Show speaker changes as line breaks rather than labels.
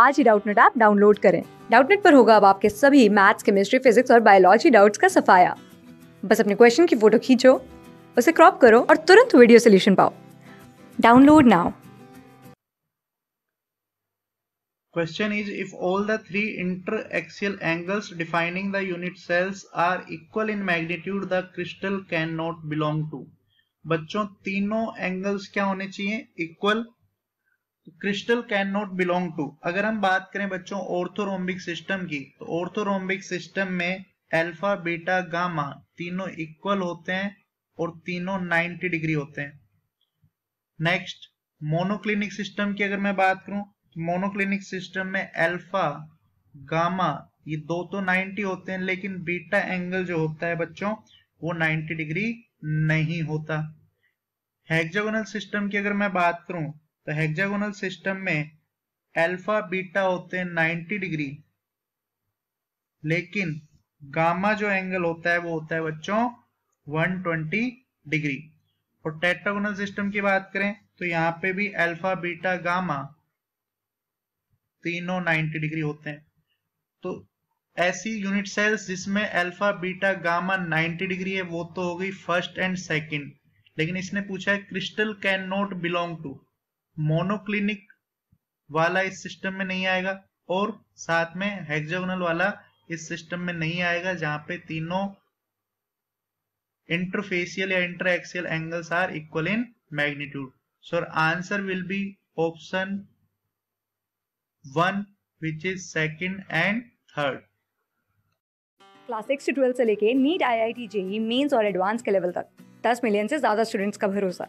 आज ही Doubtnut app download करें डाउटनेट पर होगा अब आपके सभी मैथ्स केमिस्ट्री फिजिक्स और बायोलॉजी डाउट्स का सफाया बस अपने क्वेश्चन की फोटो खींचो उसे क्रॉप करो और तुरंत वीडियो सोल्यूशन पाओ download now
Question is if all the three interaxial angles defining the unit cells are equal in magnitude the crystal cannot belong to बच्चों तीनों angles क्या होने चाहिए equal crystal can not belong to अगर हम बात करें बच्चों ऑर्थोरोम्बिक सिस्टम की तो ऑर्थोरोम्बिक सिस्टम में अल्फा बीटा गामा तीनों इक्वल होते हैं और तीनों 90 डिग्री होते हैं नेक्स्ट मोनोक्लिनिक सिस्टम की अगर मैं बात करूं तो मोनोक्लिनिक सिस्टम में अल्फा गामा ये दो तो 90 होते हैं लेकिन बीटा एंगल जो होता है बच्चों वो 90 डिग्री नहीं होता हेक्सागोनल सिस्टम की अगर मैं बात करूं तो हेक्सागोनल सिस्टम में अल्फा बीटा होते हैं 90 डिग्री लेकिन गामा जो एंगल होता है वो होता है बच्चों 120 डिग्री और टेटागोनल सिस्टम की बात करें तो यहां पे भी अल्फा बीटा गामा तीनों 90 डिग्री होते हैं तो ऐसी यूनिट सेल्स जिसमें अल्फा बीटा गामा 90 डिग्री है वो तो हो गई फर्स्ट एंड सेकंड लेकिन इसने पूछा है crystal can not belong to monoclinic वाला इस सिस्टम में नहीं आएगा और साथ में हेक्सागोनल वाला इस सिस्टम में नहीं आएगा जहां पे तीनों इंटरफेसियल या interaxial angles are equal in magnitude. So our answer will be option 1 which is second and third.
Class six से ट्वेल्थ से लेके NEET I I T JEE mains और एडवांस के लेवल तक 10 मिलियन से ज्यादा स्टूडेंट्स का भरोसा